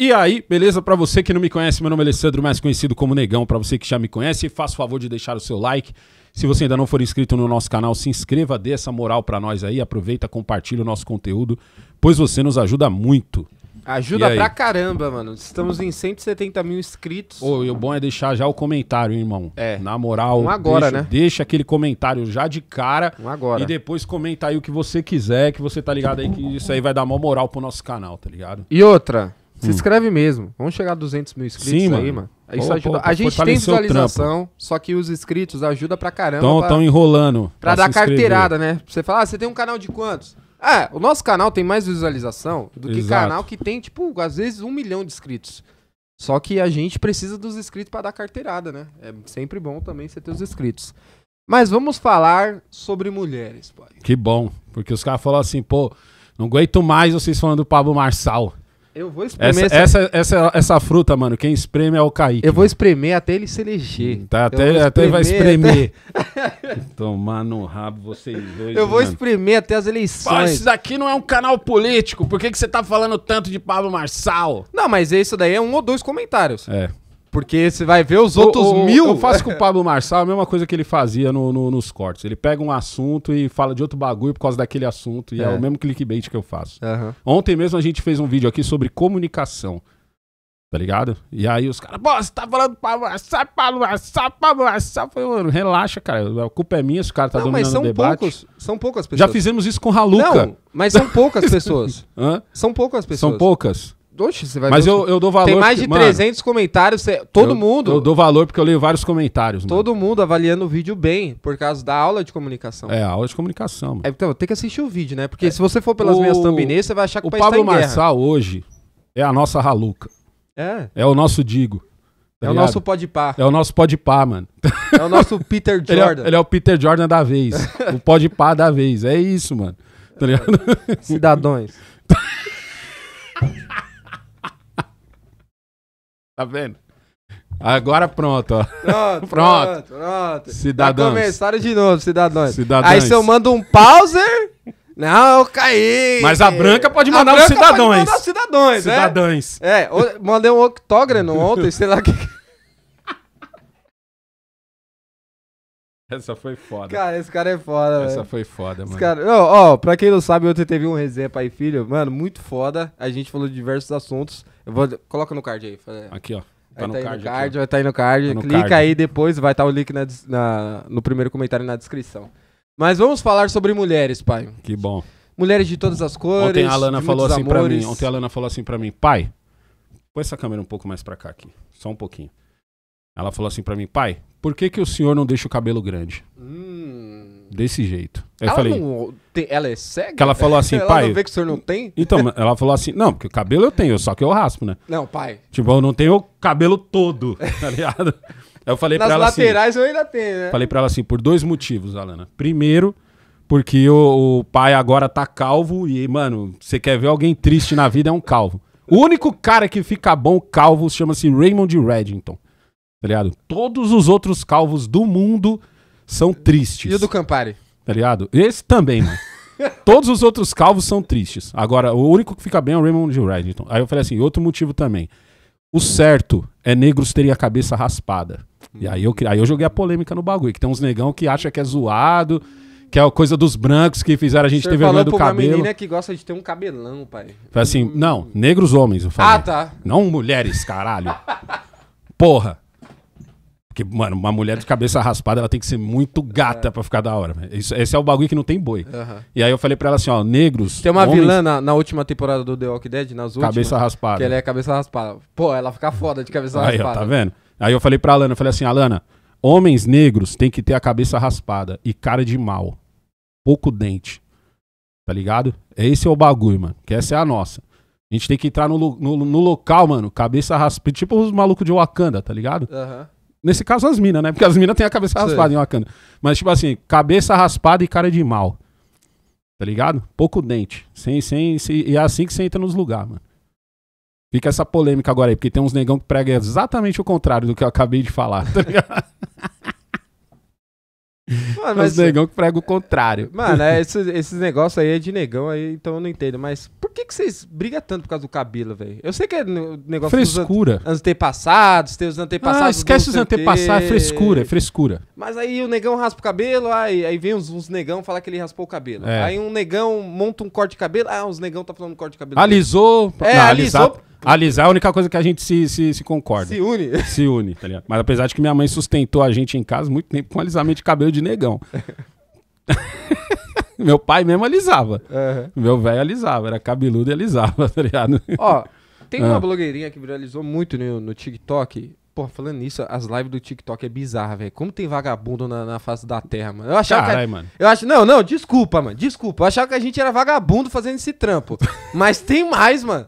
E aí, beleza? Para você que não me conhece, meu nome é Alessandro, mais conhecido como Negão. Para você que já me conhece, faça o favor de deixar o seu like. Se você ainda não for inscrito no nosso canal, se inscreva, dê essa moral para nós aí, aproveita, compartilha o nosso conteúdo, pois você nos ajuda muito. Ajuda pra caramba, mano. Estamos em 170 mil inscritos. Ô, e o bom é deixar já o comentário, hein, irmão. É. Na moral, um agora, deixa, né? deixa aquele comentário já de cara. Um agora. E depois comenta aí o que você quiser, que você tá ligado aí que isso aí vai dar maior moral pro nosso canal, tá ligado? E outra, se hum. inscreve mesmo. Vamos chegar a 200 mil inscritos Sim, aí, mano. Isso pô, ajuda. Pô, a gente tem visualização, só que os inscritos ajuda pra caramba. Estão enrolando. Pra, pra dar carteirada, né? Pra você falar, ah, você tem um canal de quantos? Ah, o nosso canal tem mais visualização do que Exato. canal que tem, tipo, às vezes um milhão de inscritos. Só que a gente precisa dos inscritos para dar carteirada, né? É sempre bom também você ter os inscritos. Mas vamos falar sobre mulheres, pode. Que bom, porque os caras falam assim, pô, não aguento mais vocês falando do Pablo Marçal. Eu vou espremer. Essa, essa... Essa, essa, essa fruta, mano, quem espreme é o Kaique. Eu vou espremer até ele se eleger. Tá, até, espremer, até vai espremer. Até... Tomar no rabo vocês dois. Eu vou mano. espremer até as eleições. Pô, isso daqui não é um canal político. Por que, que você tá falando tanto de Pablo Marçal? Não, mas isso daí é um ou dois comentários. É. Porque você vai ver os outros o, o, mil. Eu faço com o Pablo Marçal a mesma coisa que ele fazia no, no, nos cortes. Ele pega um assunto e fala de outro bagulho por causa daquele assunto. E é, é o mesmo clickbait que eu faço. Uhum. Ontem mesmo a gente fez um vídeo aqui sobre comunicação. Tá ligado? E aí os caras, pô, você tá falando Pablo Marçal, Pablo Marçal, Pablo Marçal. falei, mano, relaxa, cara. A culpa é minha se o cara tá Não, dominando mas são o debate. Poucos, são poucas pessoas. Já fizemos isso com o Raluca. Não, mas são poucas pessoas. são poucas pessoas. São poucas? Oxe, você vai Mas eu, eu dou valor. Tem mais de 300 mano, comentários, você, todo eu, mundo. Eu dou valor porque eu leio vários comentários. Todo mundo avaliando o vídeo bem, por causa da aula de comunicação. É, a aula de comunicação. Mano. É, então, tem que assistir o vídeo, né? Porque é, se você for pelas o, minhas thumbnails, você vai achar que o, o país tá Pablo Marçal guerra. hoje é a nossa raluca. É. É o nosso Digo. Tá é, o nosso pode pá. é o nosso pode pá, mano. É o nosso Peter Jordan. ele, é, ele é o Peter Jordan da vez. o pode pá da vez. É isso, mano. Tá ligado? Cidadões. Tá vendo? Agora pronto, ó. Pronto, pronto. pronto. Cidadãos. começaram de novo, cidadãos. Aí se eu mando um pauser. Não, eu caí. Mas a branca pode mandar os cidadões Pode mandar os cidadões. Né? É, é o, mandei um octógono ontem, sei lá o que. Essa foi foda. Cara, esse cara é foda, Essa foi foda, mano. Esse cara... Ó, oh, oh, pra quem não sabe, ontem teve um resenha pai e filho. Mano, muito foda. A gente falou de diversos assuntos. Eu vou, coloca no card aí. Aqui, ó. Tá, no, tá card, no, card, vai estar tá aí no card. Tá no Clica card. aí depois, vai estar tá o link na, na, no primeiro comentário na descrição. Mas vamos falar sobre mulheres, pai. Que bom. Mulheres de todas as cores. Ontem a Alana falou assim para mim. Ontem a Alana falou assim para mim, pai. Põe essa câmera um pouco mais para cá aqui, só um pouquinho. Ela falou assim para mim, pai, por que que o senhor não deixa o cabelo grande? Hum desse jeito. Aí ela eu falei. Não, tem, ela é cega? Que ela falou é, assim, ela pai. Ela vê que o senhor não tem? Então, ela falou assim: não, porque o cabelo eu tenho, só que eu raspo, né? Não, pai. Tipo, eu não tenho o cabelo todo, tá ligado? Aí eu falei Nas pra ela assim. Nas laterais eu ainda tenho, né? Falei pra ela assim, por dois motivos, Alana. Primeiro, porque o, o pai agora tá calvo e, mano, você quer ver alguém triste na vida é um calvo. O único cara que fica bom calvo chama-se Raymond Reddington. Tá ligado? Todos os outros calvos do mundo são tristes. E o do Campari? Tá ligado? Esse também, mano. Todos os outros calvos são tristes. Agora, o único que fica bem é o Raymond G. Então, Aí eu falei assim, outro motivo também. O certo é negros terem a cabeça raspada. E aí eu, aí eu joguei a polêmica no bagulho, que tem uns negão que acha que é zoado, que é a coisa dos brancos que fizeram a gente ter vergonha do cabelo. Uma menina que gosta de ter um cabelão, pai. Falei assim, não, negros homens, eu falei. Ah, tá. Não mulheres, caralho. Porra. Porque, mano, uma mulher de cabeça raspada, ela tem que ser muito gata é. pra ficar da hora. Isso, esse é o bagulho que não tem boi. Uhum. E aí eu falei pra ela assim, ó, negros. Tem uma homens, vilã na, na, última temporada do The Walking Dead, nas últimas. Cabeça raspada. Que ela é cabeça raspada. Pô, ela fica foda de cabeça aí, raspada. Ó, tá vendo? Aí eu falei pra Alana, eu falei assim, Alana, homens negros têm que ter a cabeça raspada e cara de mal. Pouco dente. Tá ligado? Esse é o bagulho, mano. Que essa é a nossa. A gente tem que entrar no, no, no local, mano, cabeça raspada. Tipo os malucos de Wakanda, tá ligado? Aham. Uhum. Nesse caso, as minas, né? Porque as minas têm a cabeça raspada hein, em Wakanda. Mas, tipo assim, cabeça raspada e cara de mal. Tá ligado? Pouco dente. Sem, sem, sem e é assim que você entra nos lugares, mano. Fica essa polêmica agora aí, porque tem uns negão que prega exatamente o contrário do que eu acabei de falar, tá ligado? Mano, mas... Os negão que prega o contrário. Mano, é, esses, esses negócios aí é de negão aí, então eu não entendo, mas por que, que vocês brigam tanto por causa do cabelo, velho? Eu sei que é negócio Frescura. Dos antepassados, tem os antepassados. Ah, esquece os antepassados, é frescura, é frescura. Mas aí o negão raspa o cabelo, aí, aí vem uns, uns negão falar que ele raspou o cabelo. É. Aí um negão monta um corte de cabelo, ah, os negão tá falando um corte de cabelo. Alisou, é, não, alisou. alisou. Alisar é a única coisa que a gente se, se, se concorda. Se une. Se une, tá ligado? Mas apesar de que minha mãe sustentou a gente em casa muito tempo com alisamento de cabelo de negão. Meu pai mesmo alisava. Uhum. Meu velho alisava, era cabeludo e alisava, tá ligado? Ó, tem uma ah. blogueirinha que viralizou muito no, no TikTok. Pô, falando nisso, as lives do TikTok é bizarra, velho. Como tem vagabundo na, na, face da terra, mano. Eu achava Carai, que, mano. Eu acho, não, não, desculpa, mano. Desculpa. Eu achava que a gente era vagabundo fazendo esse trampo. Mas tem mais, mano.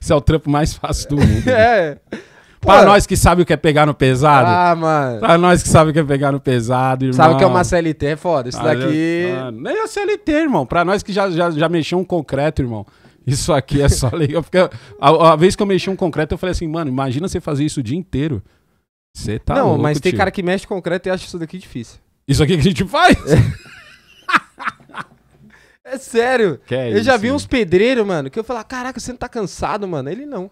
Esse é o trampo mais fácil do mundo. Né? é. Né? Pra nós que sabe o que é pegar no pesado. Ah, mano. Pra nós que sabe o que é pegar no pesado, irmão. Sabe o que é uma CLT, é foda. Isso ah, daqui. mano, nem a CLT, irmão. Pra nós que já, já, já mexeu um concreto, irmão. Isso aqui é só legal. Porque a, a, vez que eu mexi um concreto, eu falei assim, mano, imagina você fazer isso o dia inteiro. Você tá Não, louco, mas tem tio. cara que mexe concreto e acha isso daqui difícil. Isso aqui que a gente faz? É, é sério. É eu isso, já vi hein? uns pedreiros, mano, que eu falava, ah, caraca, você não tá cansado, mano? Ele não.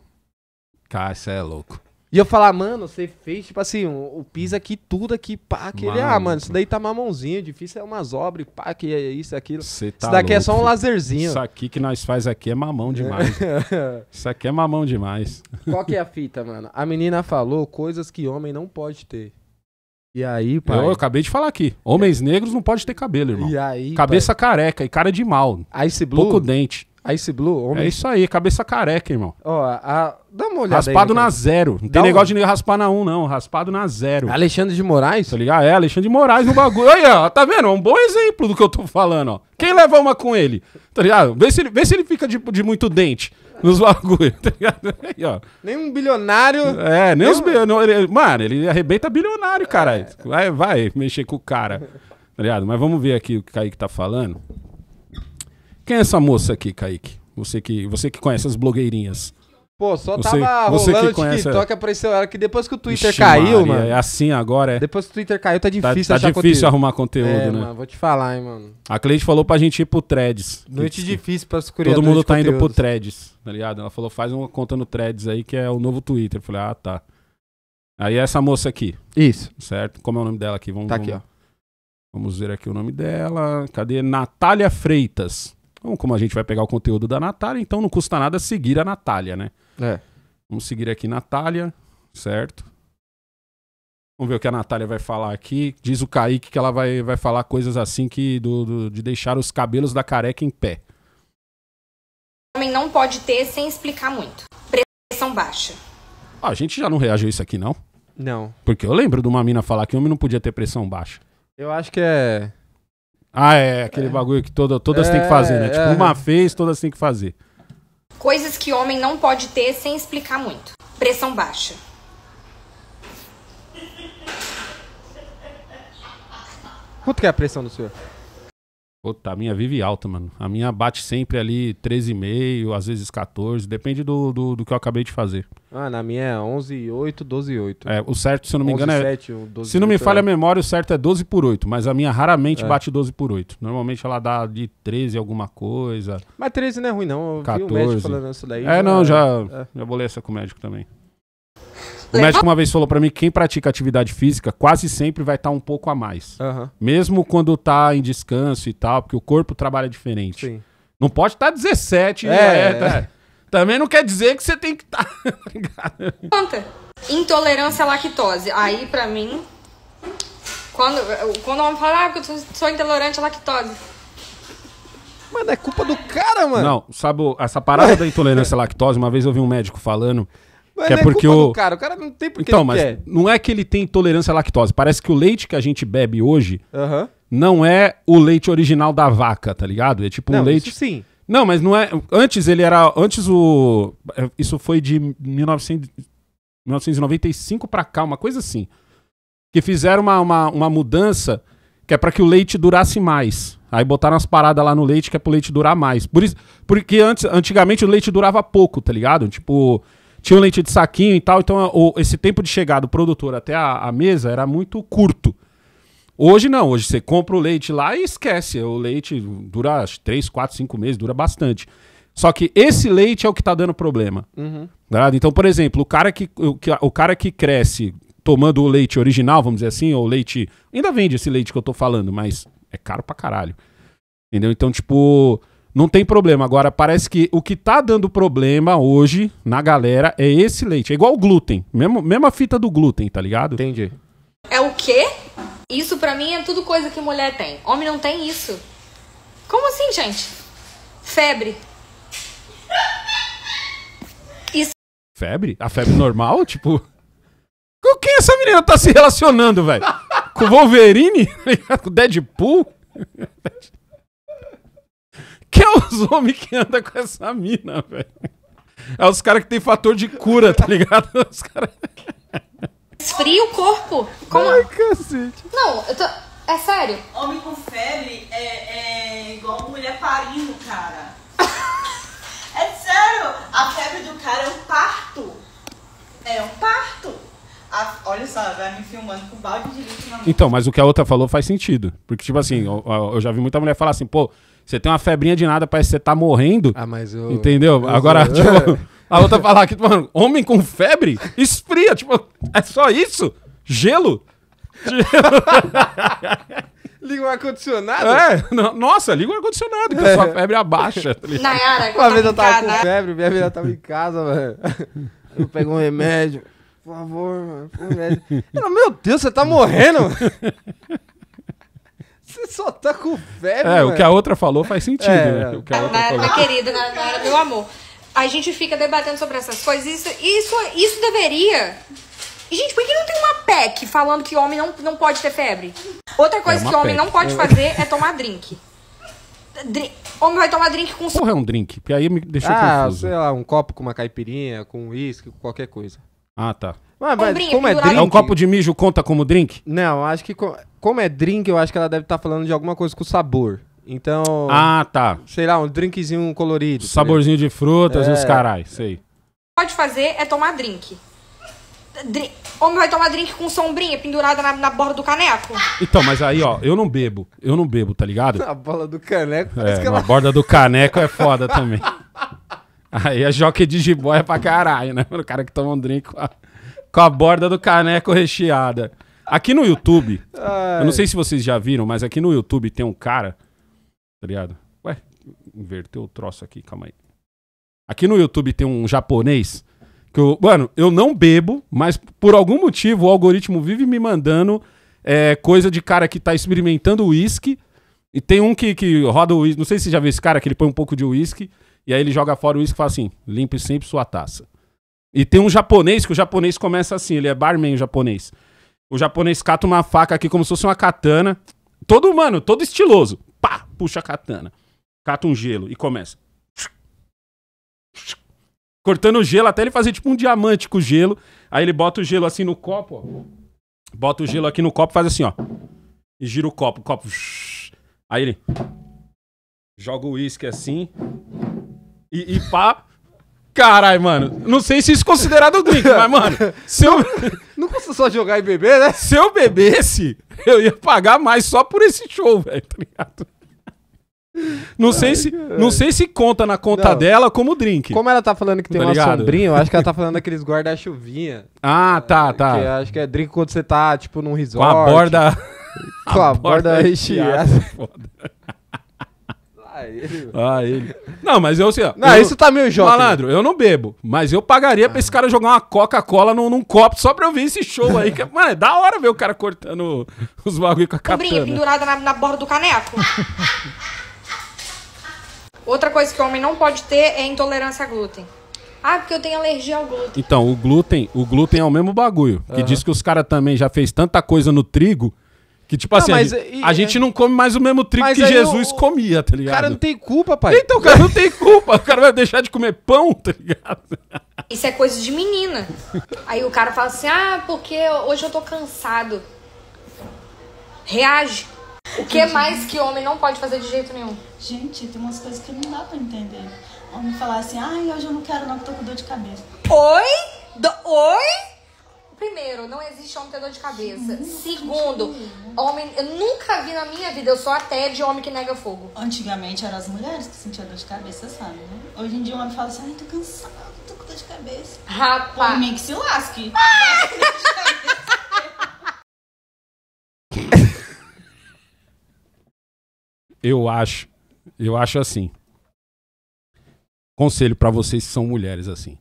Cara, você é louco. E eu falar, mano, você fez, tipo assim, o, o piso aqui, tudo aqui, pá, mano. ele, ah, mano, isso daí tá mamãozinho, difícil é umas obras, pá, que é isso, aquilo. tá isso daqui louco. é só um lazerzinho. Isso aqui que nós faz aqui é mamão é. demais. isso aqui é mamão demais. Qual que é a fita, mano? A menina falou coisas que homem não pode ter. E aí, pai. Eu, eu acabei de falar aqui. Homens negros não pode ter cabelo, irmão. E aí. Cabeça pai. careca e cara de mal. Ice Blue. Pouco dente. Ice Blue, homem. É isso aí, cabeça careca, irmão. Ó, a... dá uma olhada Raspado aí, na né? zero. Não dá tem um... negócio de raspar na um, não. Raspado na zero. Alexandre de Moraes? Tá ligado? É, Alexandre de Moraes no bagulho. aí, ó, tá vendo? É um bom exemplo do que eu tô falando, ó. Quem leva uma com ele? Tá ligado? Vê se ele, vê se ele fica de, de muito dente nos bagulhos, tá ligado? Aí, ó. Nem um bilionário. É, nem, nem os um... bilionários. Mano, ele arrebenta bilionário, caralho. É. Vai, vai mexer com o cara. Tá ligado? Mas vamos ver aqui o que o Kaique tá falando. Quem é essa moça aqui, Kaique? Você que, você que conhece as blogueirinhas. Pô, só você, tava você rolando o TikTok, apareceu ela que depois que o Twitter Ixi, caiu, Maria, mano. É assim agora, é. Depois que o Twitter caiu, tá, tá- difícil tá, tá difícil conteúdo. arrumar conteúdo, é, né? Mano, vou te falar, hein, mano. A Cleide falou pra gente ir pro Threads. Noite que, difícil pra escuridão. Todo mundo tá conteúdos. indo pro Threads, tá ligado? Ela falou, faz uma conta no Threads aí, que é o novo Twitter. Eu falei, ah, tá. Aí é essa moça aqui. Isso. Certo? Como é o nome dela aqui? Vamos, tá aqui, vamos... ó. Vamos ver aqui o nome dela. Cadê? Natália Freitas. Então, como a gente vai pegar o conteúdo da Natália, então não custa nada seguir a Natália, né? É. Vamos seguir aqui Natália, certo? Vamos ver o que a Natália vai falar aqui. Diz o Kaique que ela vai, vai falar coisas assim que do, do de deixar os cabelos da careca em pé. homem não pode ter sem explicar muito. Pressão baixa. Ah, a gente já não reagiu isso aqui, não? Não. Porque eu lembro de uma mina falar que homem não podia ter pressão baixa. Eu acho que é ah, é, aquele é. bagulho que toda, todas é, têm que é, fazer, né? Tipo, é. uma fez, todas têm que fazer. Coisas que homem não pode ter sem explicar muito. Pressão baixa. Quanto que é a pressão do senhor? Puta, a minha vive alta, mano. A minha bate sempre ali 13,5, às vezes 14, depende do, do, do, que eu acabei de fazer. Ah, na minha é 11,8, 12,8. É, o certo, se eu não me 11, engano, é. 12, se não me falha é... a né? memória, o certo é 12 por 8, mas a minha raramente é. bate 12 por 8. Normalmente ela dá de 13 alguma coisa. Mas 13 não é ruim, não. Eu 14. vi o médico falando isso daí. É, já... não, já, é. já vou ler essa com o médico também. O médico uma vez falou para mim que quem pratica atividade física quase sempre vai estar tá um pouco a mais. Uhum. Mesmo quando tá em descanso e tal, porque o corpo trabalha diferente. Sim. Não pode estar tá 17 é, é, é, tá. é, Também não quer dizer que você tem que estar. Tá... Intolerância à lactose. Aí, para mim, quando, quando o homem fala, ah, porque eu sou intolerante à lactose. Mano, é culpa do cara, mano. Não, sabe, essa parada da intolerância à lactose, uma vez eu vi um médico falando mas que é, é porque o cara, o cara não tem porque Então, mas quer. não é que ele tem intolerância à lactose. Parece que o leite que a gente bebe hoje não é o leite original da vaca, tá ligado? É tipo não, um leite. Isso sim. Não, mas não é. Antes ele era. Antes o. Isso foi de 1900... 1995 para cá, uma coisa assim. Que fizeram uma, uma, uma mudança que é para que o leite durasse mais. Aí botaram as paradas lá no leite que é pro leite durar mais. Por isso, porque antes, antigamente o leite durava pouco, tá ligado? Tipo, tinha o um leite de saquinho e tal, então o, esse tempo de chegar do produtor até a, a, mesa era muito curto. Hoje não, hoje você compra o leite lá e esquece. O leite dura 3, 4, 5 meses, dura bastante. Só que esse leite é o que está dando problema. Uhum. Tá? Então, por exemplo, o cara que, o, o cara que cresce tomando o leite original, vamos dizer assim, ou leite. Ainda vende esse leite que eu tô falando, mas é caro pra caralho. Entendeu? Então, tipo, não tem problema. Agora, parece que o que tá dando problema hoje na galera é esse leite. É igual o glúten. Mesmo, mesma fita do glúten, tá ligado? Entendi. É o quê? Isso para mim é tudo coisa que mulher tem. Homem não tem isso. Como assim, gente? Febre. Isso. Febre? A febre normal? Tipo. Com quem essa menina tá se relacionando, velho? Com o Wolverine? Com o Deadpool? os homens que andam com essa mina, velho? É os caras que tem fator de cura, tá ligado? Os caras. Esfria o corpo. Como? Ai, cacete. Não, eu tô. É sério. Homem com febre é, é igual mulher parindo, cara. é sério. A febre do cara é um parto. É um parto. olha só, vai me filmando com balde de lixo na mão. Então, mas o que a outra falou faz sentido. Porque, tipo assim, eu, eu já vi muita mulher falar assim, pô, você tem uma febrinha de nada, parece que você tá morrendo. Ah, mas eu... Entendeu? Eu Agora, eu... tipo, a outra falar aqui, tipo, mano, homem com febre? Esfria, tipo, é só isso? Gelo? Liga o ar-condicionado? É, não, nossa, liga o ar-condicionado, que a sua febre abaixa. Tá Nayara, Uma vez eu tá tava com febre, minha vida tava em casa, velho. Eu pego um remédio. Por favor, mano, por um remédio. meu Deus, você tá morrendo, mano. Você só tá com febre. É, mano. o que a outra falou faz sentido, é, né? O que a outra na, falou. na querida, na, na hora do amor. A gente fica debatendo sobre essas coisas. Isso, isso, isso deveria. E, gente, por que não tem uma PEC falando que homem não, não pode ter febre? Outra é coisa é que homem não pode fazer é tomar drink. Drink. Homem vai tomar drink com... Porra, é um drink, porque aí me deixou ah, confuso. Ah, sei lá, um copo com uma caipirinha, com uísque, um qualquer coisa. Ah, tá. Mas, mas um como é drink... É um copo de mijo conta como drink? Não, acho que... Co como é drink, eu acho que ela deve estar tá falando de alguma coisa com sabor. Então. Ah, tá. Sei lá, um drinkzinho colorido. Saborzinho de frutas é. carai, os carais, sei. Pode fazer é tomar drink. drink. Homem vai tomar drink com sombrinha pendurada na, na, borda do caneco. Então, mas aí, ó, eu não bebo. Eu não bebo, tá ligado? Na borda do caneco. É, na ela... borda do caneco é foda também. Aí a joque de jiboia é pra caralho, né? O cara que toma um drink com a, com a borda do caneco recheada. Aqui no YouTube, Ai. eu não sei se vocês já viram, mas aqui no YouTube tem um cara, tá ligado? Ué, inverteu o troço aqui, calma aí. Aqui no YouTube tem um japonês que eu, mano, eu não bebo, mas por algum motivo o algoritmo vive me mandando é, coisa de cara que tá experimentando uísque. E tem um que, que roda o uísque, não sei se você já viu esse cara, que ele põe um pouco de uísque, e aí ele joga fora o uísque e fala assim: limpe sempre sua taça. E tem um japonês que o japonês começa assim, ele é barman japonês. O japonês cata uma faca aqui como se fosse uma katana. Todo, mano, todo estiloso. Pá, puxa a katana. Cata um gelo e começa. Cortando o gelo até ele fazer tipo um diamante com o gelo. Aí ele bota o gelo assim no copo, ó. Bota o gelo aqui no copo, faz assim, ó. E gira o copo, o copo. Aí ele joga o uísque assim. E, e pá, Caralho, mano. Não sei se isso é considerado drink, mas, mano, se eu. Não custa só jogar e beber, né? Se eu bebesse, eu ia pagar mais só por esse show, velho, tá ligado? Não Ai, sei, se, não sei se conta na conta não. dela como drink. Como ela tá falando que tem tá uma sombrinha, eu acho que ela tá falando daqueles guarda-chuvinha. Ah, tá, é, tá. Que acho que é drink quando você tá, tipo, num resort. Com a borda. Com a, a borda recheada. Foda. Ah, ele. Ah, ele. Não, mas eu assim, ó. Não, isso tá meio jovem. Malandro, eu não bebo, mas eu pagaria ah. pra esse ah. cara jogar uma Coca-Cola num, num, copo só pra eu ver esse show aí. Que, é, mano, é da hora ver o cara cortando os bagulho com a katana. Cobrinha pendurada na, na borda do caneco. Outra coisa que o homem não pode ter é intolerância a glúten. Ah, porque eu tenho alergia ao glúten. Então, o glúten, o glúten é o mesmo bagulho. Que uhum. diz que os caras também já fez tanta coisa no trigo que tipo ah, assim, mas, a, gente, e, a é... gente não come mais o mesmo trigo mas que Jesus eu... comia, tá ligado? O cara não tem culpa, pai. Então, o cara não tem culpa. O cara vai deixar de comer pão, tá ligado? Isso é coisa de menina. Aí o cara fala assim: ah, porque hoje eu tô cansado. Reage. O que mais que homem não pode fazer de jeito nenhum? Gente, tem umas coisas que não dá pra entender. Homem falar assim: ah hoje eu não quero, não, que tô com dor de cabeça. Oi? Do... Oi? Primeiro, não existe homem ter dor de cabeça. Sim, Segundo, homem. Eu nunca vi na minha vida, eu sou até de homem que nega fogo. Antigamente eram as mulheres que sentiam dor de cabeça, sabe? Né? Hoje em dia o homem fala assim, ai, tô cansado, tô com dor de cabeça. Rapaz. Homem que se lasque. Ah! eu acho, eu acho assim. Conselho para vocês que são mulheres assim.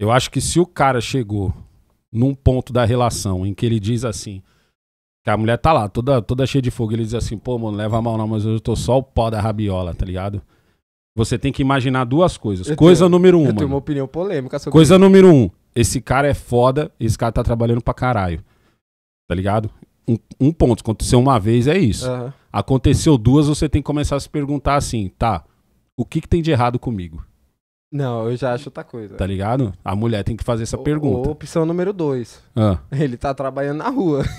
Eu acho que se o cara chegou num ponto da relação em que ele diz assim. Que a mulher tá lá, toda, toda cheia de fogo. Ele diz assim, pô, mano, leva mal não, mas eu tô só o pó da rabiola, tá ligado? Você tem que imaginar duas coisas. Eu Coisa tenho, número um. Eu mano. tenho uma opinião polêmica sobre Coisa isso. número um. Esse cara é foda, esse cara tá trabalhando pra caralho. Tá ligado? Um, um ponto. Aconteceu uma vez, é isso. Uhum. Aconteceu duas, você tem que começar a se perguntar assim, tá, o que, que tem de errado comigo? Não, eu já acho outra coisa. Tá ligado? A mulher tem que fazer essa o, pergunta. Opção número dois. Ah. Ele tá trabalhando na rua.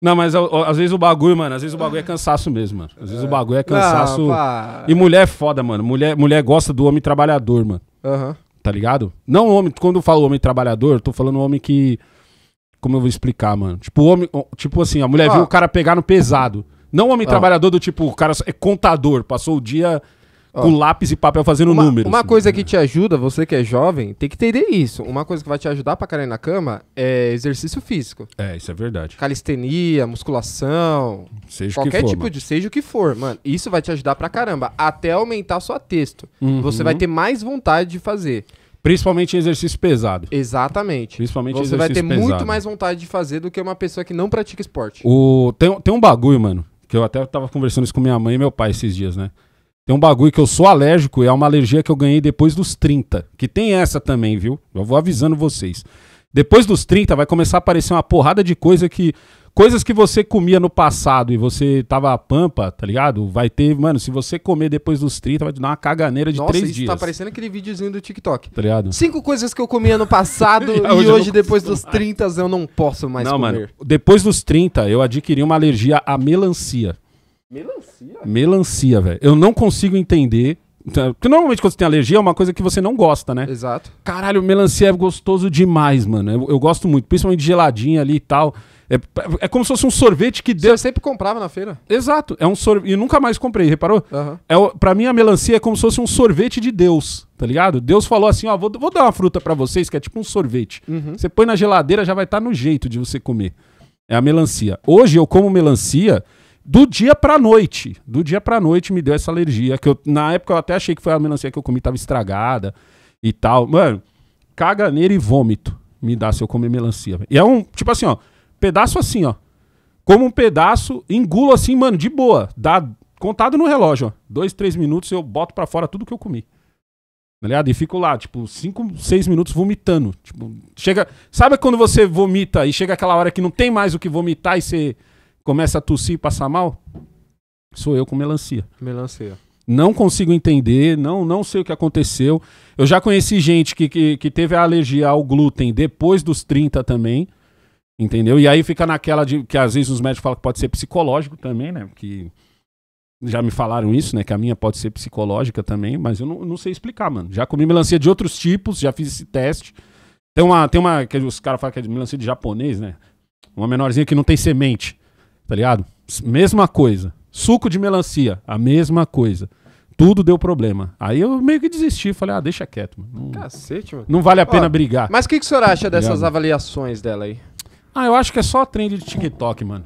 Não, mas às vezes o bagulho, mano, às vezes o bagulho é cansaço mesmo, mano. Às vezes o bagulho é cansaço. Não, e mulher é foda, mano. Mulher, mulher gosta do homem trabalhador, mano. Uhum. Tá ligado? Não homem, quando eu falo homem trabalhador, tô falando homem que. Como eu vou explicar, mano? Tipo, homem. Tipo assim, a mulher ah. viu o cara pegar no pesado. Não homem ah. trabalhador do tipo, o cara é contador, passou o dia ah. com lápis e papel fazendo uma, números. Uma coisa que te ajuda, você que é jovem, tem que entender isso. Uma coisa que vai te ajudar pra caralho na cama é exercício físico. É, isso é verdade. Calistenia, musculação, seja qualquer for, tipo mano. de, seja o que for, mano. Isso vai te ajudar pra caramba, até aumentar sua texto. Uhum. Você vai ter mais vontade de fazer. Principalmente em exercício pesado. Exatamente. Principalmente Você vai ter pesado. muito mais vontade de fazer do que uma pessoa que não pratica esporte. O... Tem, tem um bagulho, mano, que eu até tava conversando isso com minha mãe e meu pai esses dias, né? Tem um bagulho que eu sou alérgico e é uma alergia que eu ganhei depois dos 30. Que tem essa também, viu? Eu vou avisando vocês. Depois dos 30 vai começar a aparecer uma porrada de coisa que coisas que você comia no passado e você tava pampa, tá ligado? Vai ter, mano, se você comer depois dos 30, vai te dar uma caganeira de Nossa, 3 isso tá dias. tá parecendo aquele videozinho do TikTok. Tá ligado? Cinco coisas que eu comia no passado e hoje, hoje depois dos 30 eu não posso mais não, comer. Mano, depois dos 30 eu adquiri uma alergia à melancia. Melancia? Melancia, velho. Eu não consigo entender então, porque normalmente quando você tem alergia é uma coisa que você não gosta, né? Exato. Caralho, melancia é gostoso demais, mano. Eu, eu gosto muito, principalmente de geladinha ali e tal. É, é como se fosse um sorvete que deu. Você sempre comprava na feira. Exato. É um sorvete. E nunca mais comprei, reparou? Uhum. É, pra mim, a melancia é como se fosse um sorvete de Deus, tá ligado? Deus falou assim: ó, vou, vou dar uma fruta para vocês, que é tipo um sorvete. Uhum. Você põe na geladeira, já vai estar tá no jeito de você comer. É a melancia. Hoje eu como melancia do dia pra noite. Do dia pra noite me deu essa alergia. Que eu, na época eu até achei que foi a melancia que eu comi, tava estragada e tal. Mano, caganeira e vômito me dá se eu comer melancia. E é um, tipo assim, ó, pedaço assim, ó. Como um pedaço, engulo assim, mano, de boa. Dá contado no relógio, ó. Dois, três minutos eu boto pra fora tudo que eu comi. Tá ligado? E fico lá, tipo, cinco, seis minutos vomitando. Tipo, chega. Sabe quando você vomita e chega aquela hora que não tem mais o que vomitar e você começa a tossir e passar mal? Sou eu com melancia. Melancia. Não consigo entender, não, não sei o que aconteceu. Eu já conheci gente que, que, que teve a alergia ao glúten depois dos 30 também. Entendeu? E aí fica naquela de que às vezes os médicos falam que pode ser psicológico também, né? Que já me falaram isso, né? Que a minha pode ser psicológica também, mas eu não, não sei explicar, mano. Já comi melancia de outros tipos, já fiz esse teste. Tem uma, tem uma que os caras falam que é de melancia de japonês, né? Uma menorzinha que não tem semente tá ligado? Mesma coisa. Suco de melancia, a mesma coisa. Tudo deu problema. Aí eu meio que desisti, falei, ah, deixa quieto, mano. Não, Cacete, mano. não vale a pena Ó, brigar. Mas o que, que o senhor acha tá dessas avaliações dela aí? Ah, eu acho que é só trend de TikTok, mano.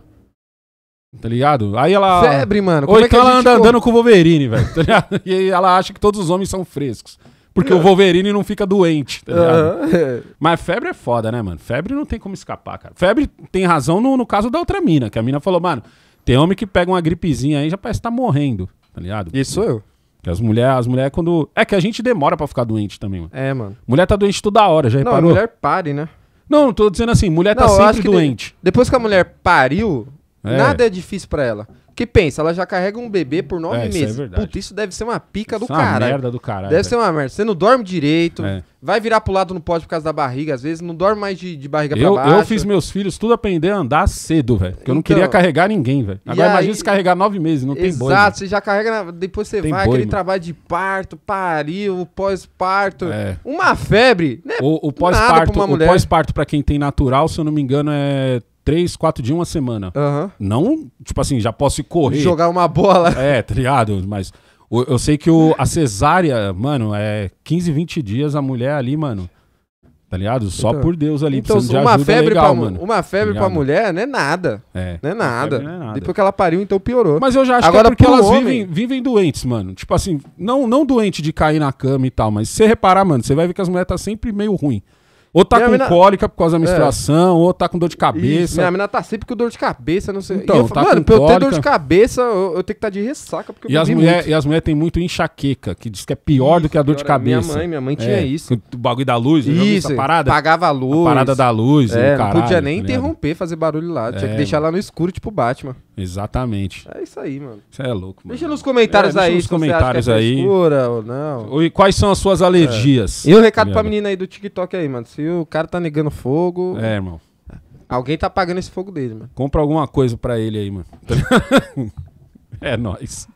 Tá ligado? Aí ela. Febre, mano. Ou Como é então que ela anda andando com o Wolverine, velho. Tá e aí ela acha que todos os homens são frescos. Porque é. o Wolverine não fica doente, tá ligado? Uhum. Mas febre é foda, né, mano? Febre não tem como escapar, cara. Febre tem razão no, no caso da outra mina, que a mina falou, mano, tem homem que pega uma gripezinha aí já parece estar tá morrendo, tá ligado? Isso eu. Que as mulheres, as mulheres quando. É que a gente demora pra ficar doente também, mano. É, mano. Mulher tá doente toda hora, já não, reparou? Não, mulher pare, né? Não, tô dizendo assim, mulher tá não, tá sempre doente. De... Depois que a mulher pariu, é. nada é difícil pra ela. Que pensa, ela já carrega um bebê por nove é, é meses. Isso é Puta, isso deve ser uma pica isso do é cara. merda do caralho. Deve ser uma merda. Você não dorme direito, é. vai virar pro lado, não pode por causa da barriga, às vezes, não dorme mais de, de barriga eu, pra baixo. Eu fiz meus filhos tudo aprender a andar cedo, velho. Porque então, eu não então, queria carregar ninguém, velho. Agora aí, imagina se carregar nove meses, não tem exato, boi. Exato, você já carrega, depois você tem vai, boi, aquele mano. trabalho de parto, pariu, pós-parto. É. Uma febre, né? O, o pós-parto, o pós-parto, pra quem tem natural, se eu não me engano, é três, quatro dias, uma semana. Uhum. Não, tipo assim, já posso correr. Jogar uma bola. É, tá ligado? Mas eu, eu sei que o, a cesárea, mano, é 15, 20 dias a mulher ali, mano. Tá ligado? Só então, por Deus ali. Então, de uma, febre legal, pra, mano, uma febre tá pra mulher não é nada. É. Não é nada. Não é nada. Depois que ela pariu, então piorou. Mas eu já acho Agora, que é porque elas homem... vivem, vivem doentes, mano. Tipo assim, não, não doente de cair na cama e tal, mas se você reparar, mano, você vai ver que as mulheres tá sempre meio ruim. Ou tá minha com mina... cólica por causa da é. menstruação, é. ou tá com dor de cabeça. Isso, minha mina tá sempre assim com dor de cabeça, não sei. Então, eu, tá mano, pra cólica... eu ter dor de cabeça, eu, eu tenho que estar tá de ressaca. Porque e, as mulher, e as mulheres têm muito enxaqueca, que diz que é pior isso, do que a dor de cabeça. Minha mãe, minha mãe tinha é, isso. O bagulho da luz, isso, parada? Pagava a luz. A parada da luz. É, caralho, não podia nem tá interromper, fazer barulho lá. Tinha que é. deixar lá no escuro, tipo Batman. Exatamente. É isso aí, mano. Você é louco, mano. Deixa nos comentários é, aí. Nos comentários aí. Escura ou não. E quais são as suas alergias? E um recado pra menina aí do TikTok aí, mano. Se se o cara tá negando fogo. É, irmão. Alguém tá apagando esse fogo dele, mano. Compra alguma coisa pra ele aí, mano. é nóis.